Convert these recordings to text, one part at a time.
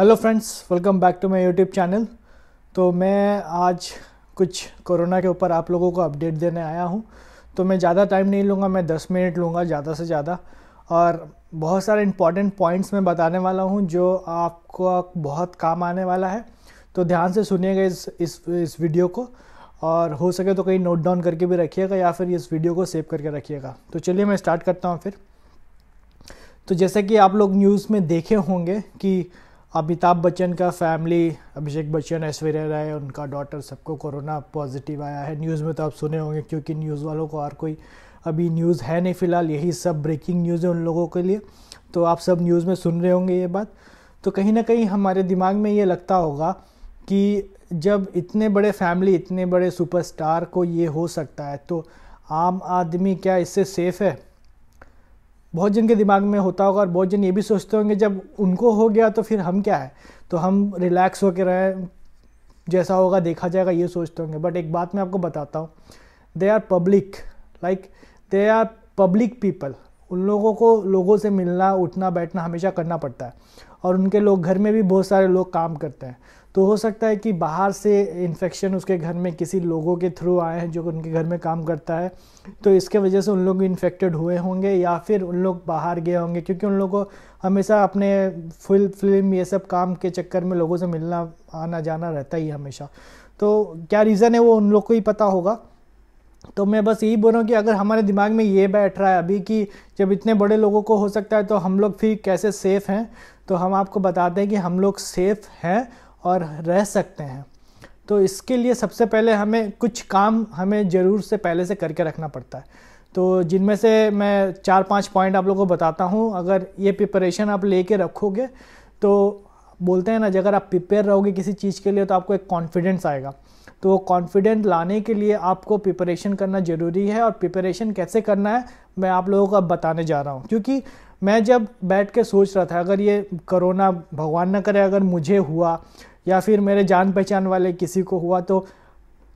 Hello friends welcome back to my YouTube channel तो मैं आज कुछ कोरोना के ऊपर आप लोगों को अपडेट देने आया हूँ तो मैं ज़्यादा टाइम नहीं लूँगा मैं 10 मिनट लूँगा ज़्यादा से ज़्यादा और बहुत सारे इंपॉर्टेंट पॉइंट्स मैं बताने वाला हूँ जो आपको बहुत काम आने वाला है तो ध्यान से सुनिएगा इस इस इस वीडियो को और हो सके तो कहीं नोट डाउन करके भी रखिएगा या फिर इस वीडियो को सेव करके रखिएगा तो चलिए मैं स्टार्ट करता हूँ फिर तो जैसे कि आप लोग न्यूज़ में देखे होंगे कि अमिताभ बच्चन का फैमिली अभिषेक बच्चन ऐश्वर्या राय उनका डॉटर सबको कोरोना पॉजिटिव आया है न्यूज़ में तो आप सुने होंगे क्योंकि न्यूज़ वालों को और कोई अभी न्यूज़ है नहीं फ़िलहाल यही सब ब्रेकिंग न्यूज़ है उन लोगों के लिए तो आप सब न्यूज़ में सुन रहे होंगे ये बात तो कहीं ना कहीं हमारे दिमाग में ये लगता होगा कि जब इतने बड़े फैमिली इतने बड़े सुपरस्टार को ये हो सकता है तो आम आदमी क्या इससे सेफ़ है बहुत जन के दिमाग में होता होगा और बहुत जन ये भी सोचते होंगे जब उनको हो गया तो फिर हम क्या है तो हम रिलैक्स होकर रहें जैसा होगा देखा जाएगा ये सोचते होंगे बट एक बात मैं आपको बताता हूँ they are public like they are public people उन लोगों को लोगों से मिलना उठना बैठना हमेशा करना पड़ता है और उनके लोग घर में भी बहुत सारे लोग काम करते हैं तो हो सकता है कि बाहर से इन्फेक्शन उसके घर में किसी लोगों के थ्रू आए हैं जो उनके घर में काम करता है तो इसके वजह से उन लोग इन्फेक्टेड हुए होंगे या फिर उन लोग बाहर गए होंगे क्योंकि उन लोगों को हमेशा अपने फुल फिल्म ये सब काम के चक्कर में लोगों से मिलना आना जाना रहता ही हमेशा तो क्या रीज़न है वो उन लोग को ही पता होगा तो मैं बस यही बोल रहा हूँ कि अगर हमारे दिमाग में ये बैठ रहा है अभी कि जब इतने बड़े लोगों को हो सकता है तो हम लोग फिर कैसे सेफ़ हैं तो हम आपको बताते हैं कि हम लोग सेफ़ हैं और रह सकते हैं तो इसके लिए सबसे पहले हमें कुछ काम हमें ज़रूर से पहले से करके रखना पड़ता है तो जिनमें से मैं चार पांच पॉइंट आप लोगों को बताता हूँ अगर ये प्रिपरेशन आप लेके रखोगे तो बोलते हैं ना अगर आप प्रिपेयर रहोगे किसी चीज़ के लिए तो आपको एक कॉन्फिडेंस आएगा तो कॉन्फिडेंट लाने के लिए आपको प्रिपरेशन करना ज़रूरी है और प्रिपरेशन कैसे करना है मैं आप लोगों को अब बताने जा रहा हूँ क्योंकि मैं जब बैठ के सोच रहा था अगर ये करोना भगवान ना करे अगर मुझे हुआ या फिर मेरे जान पहचान वाले किसी को हुआ तो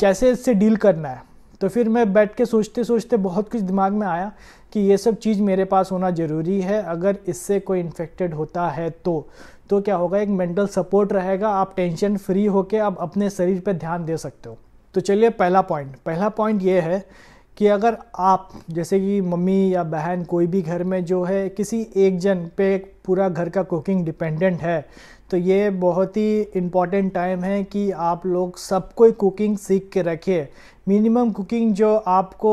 कैसे इससे डील करना है तो फिर मैं बैठ के सोचते सोचते बहुत कुछ दिमाग में आया कि ये सब चीज़ मेरे पास होना ज़रूरी है अगर इससे कोई इन्फेक्टेड होता है तो तो क्या होगा एक मेंटल सपोर्ट रहेगा आप टेंशन फ्री होके आप अपने शरीर पर ध्यान दे सकते हो तो चलिए पहला पॉइंट पहला पॉइंट ये है कि अगर आप जैसे कि मम्मी या बहन कोई भी घर में जो है किसी एक जन पे पूरा घर का कुकिंग डिपेंडेंट है तो ये बहुत ही इम्पॉर्टेंट टाइम है कि आप लोग सब कोई कुकिंग सीख के रखिए मिनिमम कुकिंग जो आपको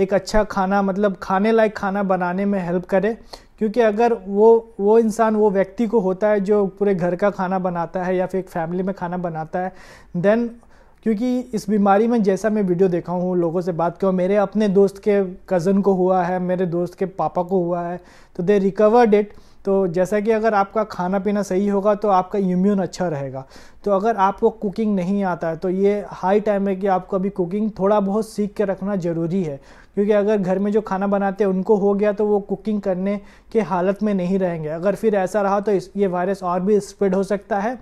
एक अच्छा खाना मतलब खाने लायक खाना बनाने में हेल्प करे क्योंकि अगर वो वो इंसान वो व्यक्ति को होता है जो पूरे घर का खाना बनाता है या फिर फैमिली में खाना बनाता है देन क्योंकि इस बीमारी में जैसा मैं वीडियो देखा हूँ लोगों से बात करूँ मेरे अपने दोस्त के कज़न को हुआ है मेरे दोस्त के पापा को हुआ है तो दे रिकवर्ड इट तो जैसा कि अगर आपका खाना पीना सही होगा तो आपका इम्यून अच्छा रहेगा तो अगर आपको कुकिंग नहीं आता है तो ये हाई टाइम है कि आपको अभी कुकिंग थोड़ा बहुत सीख के रखना ज़रूरी है क्योंकि अगर घर में जो खाना बनाते हैं उनको हो गया तो वो कुकिंग करने के हालत में नहीं रहेंगे अगर फिर ऐसा रहा तो इस ये वायरस और भी स्प्रेड हो सकता है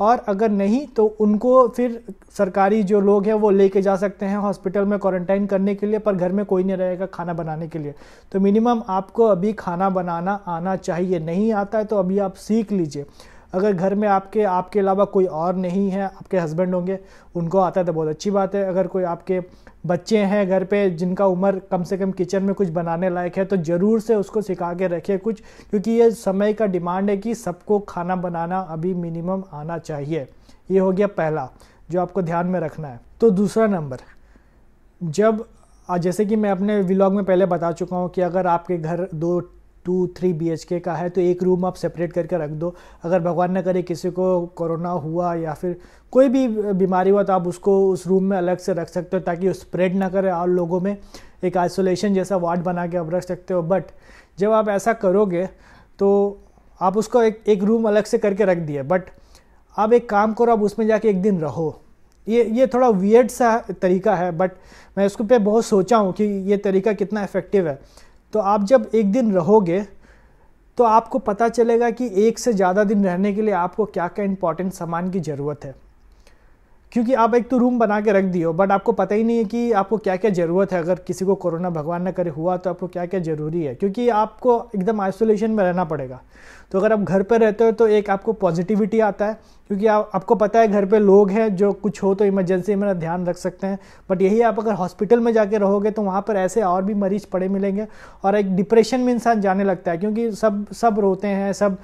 और अगर नहीं तो उनको फिर सरकारी जो लोग हैं वो लेके जा सकते हैं हॉस्पिटल में क्वारंटाइन करने के लिए पर घर में कोई नहीं रहेगा खाना बनाने के लिए तो मिनिमम आपको अभी खाना बनाना आना चाहिए नहीं आता है तो अभी आप सीख लीजिए अगर घर में आपके आपके अलावा कोई और नहीं है आपके हस्बैंड होंगे उनको आता है तो बहुत अच्छी बात है अगर कोई आपके बच्चे हैं घर पे जिनका उम्र कम से कम किचन में कुछ बनाने लायक है तो ज़रूर से उसको सिखा के रखिए कुछ क्योंकि ये समय का डिमांड है कि सबको खाना बनाना अभी मिनिमम आना चाहिए ये हो गया पहला जो आपको ध्यान में रखना है तो दूसरा नंबर जब जैसे कि मैं अपने व्लॉग में पहले बता चुका हूँ कि अगर आपके घर दो टू थ्री बी का है तो एक रूम आप सेपरेट करके रख दो अगर भगवान न करे किसी को कोरोना हुआ या फिर कोई भी बीमारी हुआ तो आप उसको उस रूम में अलग से रख सकते हो ताकि स्प्रेड ना करे और लोगों में एक आइसोलेशन जैसा वार्ड बना के आप रख सकते हो बट जब आप ऐसा करोगे तो आप उसको एक एक रूम अलग से करके रख दिए बट आप एक काम करो आप उसमें जाके एक दिन रहो ये ये थोड़ा वियर्ड सा तरीका है बट मैं उसके पे बहुत सोचा हूँ कि ये तरीका कितना इफ़ेक्टिव है तो आप जब एक दिन रहोगे तो आपको पता चलेगा कि एक से ज़्यादा दिन रहने के लिए आपको क्या क्या इंपॉर्टेंट सामान की ज़रूरत है क्योंकि आप एक तो रूम बना के रख दिए हो बट आपको पता ही नहीं है कि आपको क्या क्या ज़रूरत है अगर किसी को कोरोना भगवान ना करे हुआ तो आपको क्या क्या ज़रूरी है क्योंकि आपको एकदम आइसोलेशन में रहना पड़ेगा तो अगर आप घर पर रहते हो तो एक आपको पॉजिटिविटी आता है क्योंकि आप आपको पता है घर पे लोग हैं जो कुछ हो तो इमरजेंसी में ध्यान रख सकते हैं बट यही आप अगर हॉस्पिटल में जाके रहोगे तो वहाँ पर ऐसे और भी मरीज पड़े मिलेंगे और एक डिप्रेशन में इंसान जाने लगता है क्योंकि सब सब रोते हैं सब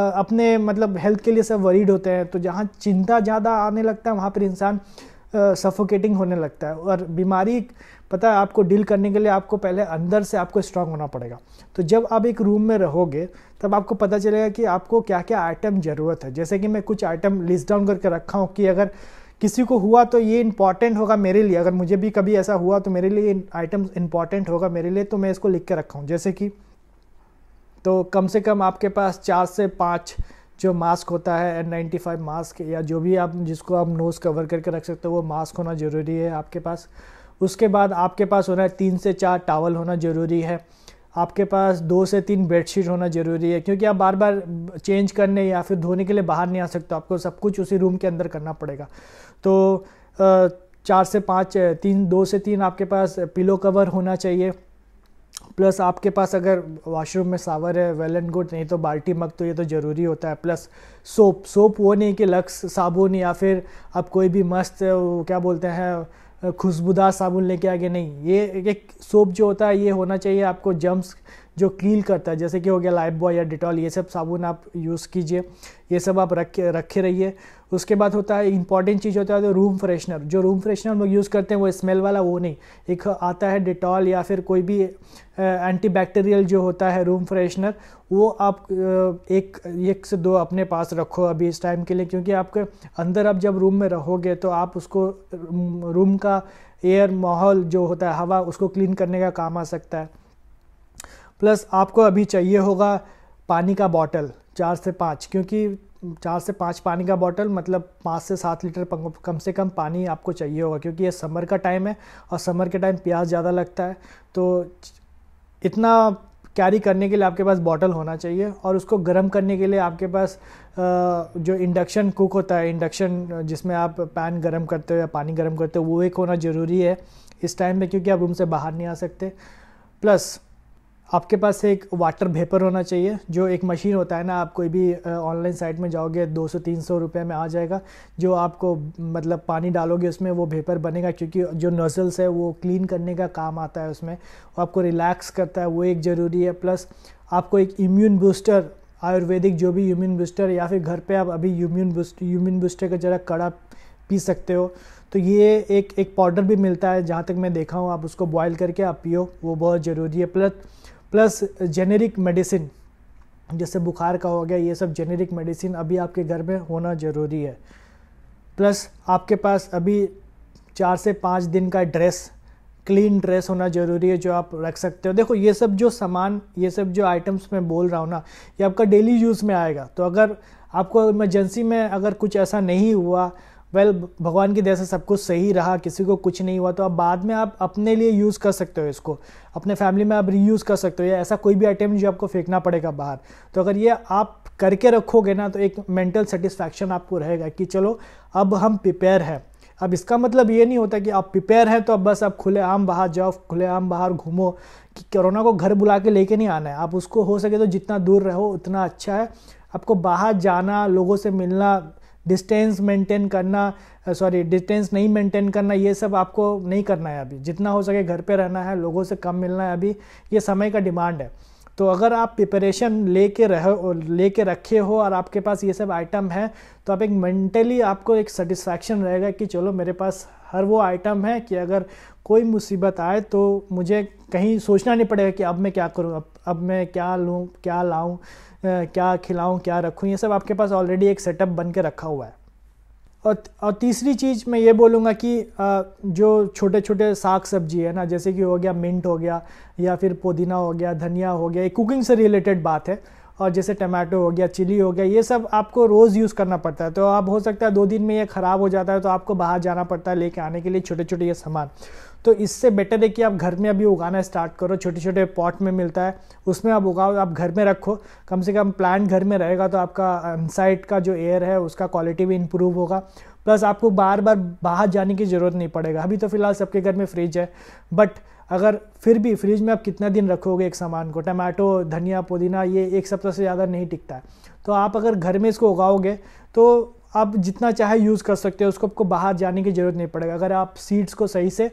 अपने मतलब हेल्थ के लिए सब वरीड होते हैं तो जहाँ चिंता ज़्यादा आने लगता है वहाँ पर इंसान सफोकेटिंग होने लगता है और बीमारी पता है आपको डील करने के लिए आपको पहले अंदर से आपको स्ट्रांग होना पड़ेगा तो जब आप एक रूम में रहोगे तब आपको पता चलेगा कि आपको क्या क्या आइटम ज़रूरत है जैसे कि मैं कुछ आइटम लिस्ट डाउन करके रखा हूँ कि अगर किसी को हुआ तो ये इंपॉर्टेंट होगा मेरे लिए अगर मुझे भी कभी ऐसा हुआ तो मेरे लिए आइटम इंपॉर्टेंट होगा मेरे लिए तो मैं इसको लिख के रखा हूँ जैसे कि तो कम से कम आपके पास चार से पाँच जो मास्क होता है एन नाइन्टी फाइव मास्क या जो भी आप जिसको आप नोज़ कवर करके रख सकते हो वो मास्क होना ज़रूरी है आपके पास उसके बाद आपके पास होना है तीन से चार टावल होना ज़रूरी है आपके पास दो से तीन बेडशीट होना ज़रूरी है क्योंकि आप बार बार चेंज करने या फिर धोने के लिए बाहर नहीं आ सकते आपको सब कुछ उसी रूम के अंदर करना पड़ेगा तो चार से पाँच तीन दो से तीन आपके पास पिलो कवर होना चाहिए प्लस आपके पास अगर वॉशरूम में सावर है वेल एंड गुड नहीं तो बाल्टी मग तो ये तो ज़रूरी होता है प्लस सोप सोप वो नहीं कि लक्स साबुन या फिर आप कोई भी मस्त क्या बोलते हैं खुशबूदार साबुन लेके आगे नहीं ये एक सोप जो होता है ये होना चाहिए आपको जम्स जो कील करता है जैसे कि हो गया लाइफ बॉय या डिटॉल ये सब साबुन आप यूज़ कीजिए ये सब आप रखे रखे रहिए उसके बाद होता है इंपॉर्टेंट चीज़ होता है तो रूम फ्रेशनर जो रूम फ्रेशनर लोग यूज़ करते हैं वो स्मेल वाला वो नहीं एक आता है डिटॉल या फिर कोई भी एंटी बैक्टीरियल जो होता है रूम फ्रेशनर वो आप एक एक से दो अपने पास रखो अभी इस टाइम के लिए क्योंकि आपके अंदर आप जब रूम में रहोगे तो आप उसको रूम का एयर माहौल जो होता है हवा उसको क्लीन करने का काम आ सकता है प्लस आपको अभी चाहिए होगा पानी का बॉटल चार से पाँच क्योंकि चार से पाँच पानी का बॉटल मतलब पाँच से सात लीटर कम से कम पानी आपको चाहिए होगा क्योंकि ये समर का टाइम है और समर के टाइम प्याज ज़्यादा लगता है तो इतना कैरी करने के लिए आपके पास बॉटल होना चाहिए और उसको गर्म करने के लिए आपके पास जो इंडक्शन कुक होता है इंडक्शन जिसमें आप पैन गर्म करते हो या पानी गर्म करते हो वो एक होना ज़रूरी है इस टाइम में क्योंकि आप रूम से बाहर नहीं आ सकते प्लस आपके पास एक वाटर भेपर होना चाहिए जो एक मशीन होता है ना आप कोई भी ऑनलाइन साइट में जाओगे 200-300 रुपए में आ जाएगा जो आपको मतलब पानी डालोगे उसमें वो भेपर बनेगा क्योंकि जो नजल्स है वो क्लीन करने का काम आता है उसमें वो आपको रिलैक्स करता है वो एक ज़रूरी है प्लस आपको एक इम्यून बूस्टर आयुर्वेदिक जो भी इम्यून बूस्टर या फिर घर पर आप अभी इम्यून बूस्ट इम्यून बूस्टर का ज़रा कड़ा पी सकते हो तो ये एक एक पाउडर भी मिलता है जहाँ तक मैं देखा हूँ आप उसको बॉयल करके आप पियो वो बहुत ज़रूरी है प्लस प्लस जेनेरिक मेडिसिन जैसे बुखार का हो गया ये सब जेनेरिक मेडिसिन अभी आपके घर में होना ज़रूरी है प्लस आपके पास अभी चार से पाँच दिन का ड्रेस क्लीन ड्रेस होना ज़रूरी है जो आप रख सकते हो देखो ये सब जो सामान ये सब जो आइटम्स मैं बोल रहा हूँ ना ये आपका डेली यूज़ में आएगा तो अगर आपको इमरजेंसी में अगर कुछ ऐसा नहीं हुआ वेल well, भगवान की दया से सब कुछ सही रहा किसी को कुछ नहीं हुआ तो आप बाद में आप अपने लिए यूज़ कर सकते हो इसको अपने फैमिली में आप रीयूज़ कर सकते हो या ऐसा कोई भी आइटम जो आपको फेंकना पड़ेगा बाहर तो अगर ये आप करके रखोगे ना तो एक मेंटल सेटिस्फैक्शन आपको रहेगा कि चलो अब हम प्रिपेयर हैं अब इसका मतलब ये नहीं होता कि आप प्रिपेयर हैं तो अब बस आप खुले आम बाहर जाओ खुले आम बाहर घूमो कि कोरोना को घर बुला के लेके नहीं आना है आप उसको हो सके तो जितना दूर रहो उतना अच्छा है आपको बाहर जाना लोगों से मिलना डिस्टेंस मेंटेन करना सॉरी डिस्टेंस नहीं मेंटेन करना ये सब आपको नहीं करना है अभी जितना हो सके घर पे रहना है लोगों से कम मिलना है अभी ये समय का डिमांड है तो अगर आप प्रिपरेशन ले के रह ले के रखे हो और आपके पास ये सब आइटम है तो आप एक मेंटली आपको एक सेटिस्फैक्शन रहेगा कि चलो मेरे पास हर वो आइटम है कि अगर कोई मुसीबत आए तो मुझे कहीं सोचना नहीं पड़ेगा कि अब मैं क्या करूँ अब अब मैं क्या लूँ क्या लाऊँ क्या खिलाऊँ क्या रखूँ ये सब आपके पास ऑलरेडी एक सेटअप बन के रखा हुआ है और और तीसरी चीज़ मैं ये बोलूँगा कि जो छोटे छोटे साग सब्जी है ना जैसे कि हो गया मिंट हो गया या फिर पुदीना हो गया धनिया हो गया ये कुकिंग से रिलेटेड बात है और जैसे टमाटो हो गया चिली हो गया ये सब आपको रोज़ यूज़ करना पड़ता है तो अब हो सकता है दो दिन में ये ख़राब हो जाता है तो आपको बाहर जाना पड़ता है लेके आने के लिए छोटे छोटे ये सामान तो इससे बेटर है कि आप घर में अभी उगाना स्टार्ट करो छोटे छोटे पॉट में मिलता है उसमें आप उगाओ आप घर में रखो कम से कम प्लांट घर में रहेगा तो आपका अनसाइड का जो एयर है उसका क्वालिटी भी इंप्रूव होगा प्लस आपको बार बार बाहर जाने की ज़रूरत नहीं पड़ेगा अभी तो फ़िलहाल सबके घर में फ्रिज है बट अगर फिर भी फ्रिज में आप कितना दिन रखोगे एक सामान को टमाटो धनिया पुदीना ये एक सप्ताह से ज़्यादा नहीं टिकता है तो आप अगर घर में इसको उगाओगे तो आप जितना चाहे यूज़ कर सकते हो उसको आपको बाहर जाने की ज़रूरत नहीं पड़ेगा अगर आप सीड्स को सही से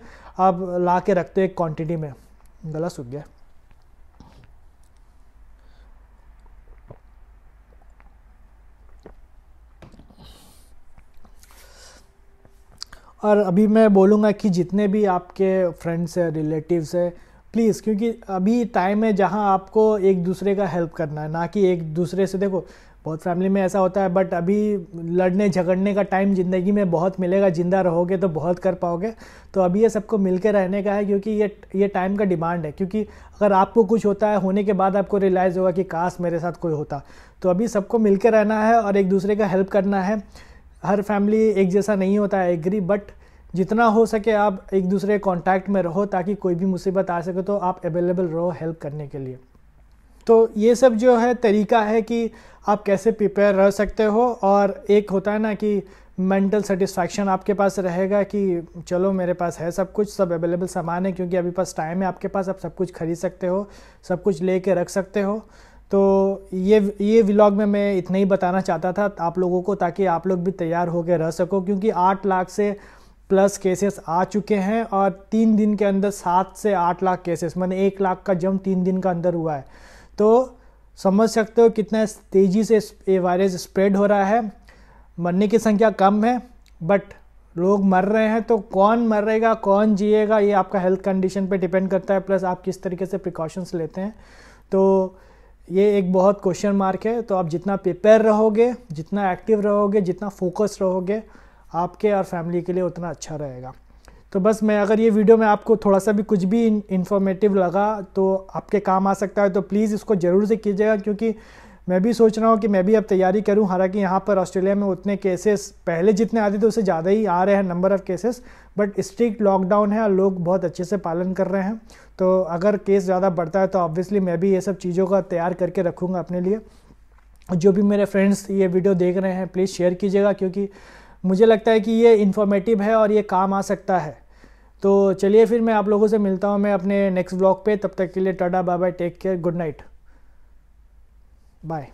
आप ला के रखते हो एक क्वान्टिटी में गला सूख गया और अभी मैं बोलूँगा कि जितने भी आपके फ्रेंड्स हैं रिलेटिव्स हैं प्लीज़ क्योंकि अभी टाइम है जहाँ आपको एक दूसरे का हेल्प करना है ना कि एक दूसरे से देखो बहुत फैमिली में ऐसा होता है बट अभी लड़ने झगड़ने का टाइम ज़िंदगी में बहुत मिलेगा ज़िंदा रहोगे तो बहुत कर पाओगे तो अभी ये सबको मिल के रहने का है क्योंकि ये ये टाइम का डिमांड है क्योंकि अगर आपको कुछ होता है होने के बाद आपको रियलाइज़ होगा कि काश मेरे साथ कोई होता तो अभी सबको मिल के रहना है और एक दूसरे का हेल्प करना है हर फैमिली एक जैसा नहीं होता है एग्री बट जितना हो सके आप एक दूसरे कांटेक्ट में रहो ताकि कोई भी मुसीबत आ सके तो आप अवेलेबल रहो हेल्प करने के लिए तो ये सब जो है तरीका है कि आप कैसे प्रिपेयर रह सकते हो और एक होता है ना कि मेंटल सेटिस्फैक्शन आपके पास रहेगा कि चलो मेरे पास है सब कुछ सब अवेलेबल सामान है क्योंकि अभी पास टाइम है आपके पास आप सब कुछ खरीद सकते हो सब कुछ ले रख सकते हो तो ये ये व्लॉग में मैं इतना ही बताना चाहता था आप लोगों को ताकि आप लोग भी तैयार होकर रह सको क्योंकि आठ लाख से प्लस केसेस आ चुके हैं और तीन दिन के अंदर सात से आठ लाख केसेस मैंने एक लाख का जम तीन दिन का अंदर हुआ है तो समझ सकते हो कितना तेज़ी से ये वायरस स्प्रेड हो रहा है मरने की संख्या कम है बट लोग मर रहे हैं तो कौन मरेगा कौन जिएगा ये आपका हेल्थ कंडीशन पे डिपेंड करता है प्लस आप किस तरीके से प्रिकॉशंस लेते हैं तो ये एक बहुत क्वेश्चन मार्क है तो आप जितना प्रिपेयर रहोगे जितना एक्टिव रहोगे जितना फोकस रहोगे आपके और फैमिली के लिए उतना अच्छा रहेगा तो बस मैं अगर ये वीडियो में आपको थोड़ा सा भी कुछ भी इन्फॉर्मेटिव लगा तो आपके काम आ सकता है तो प्लीज़ इसको ज़रूर से कीजिएगा क्योंकि मैं भी सोच रहा हूँ कि मैं भी अब तैयारी करूँ हालांकि यहाँ पर ऑस्ट्रेलिया में उतने केसेस पहले जितने आते थे उससे ज़्यादा ही आ रहे हैं number of cases but strict lockdown है और लोग बहुत अच्छे से पालन कर रहे हैं तो अगर केस ज़्यादा बढ़ता है तो ऑब्वियसली मैं भी ये सब चीज़ों का तैयार करके रखूँगा अपने लिए जो भी मेरे फ्रेंड्स ये वीडियो देख रहे हैं प्लीज़ शेयर कीजिएगा क्योंकि मुझे लगता है कि ये इन्फॉर्मेटिव है और ये काम आ सकता है तो चलिए फिर मैं आप लोगों से मिलता हूँ मैं अपने नेक्स्ट ब्लॉग पे तब तक के लिए tata bye bye take care good night Bye.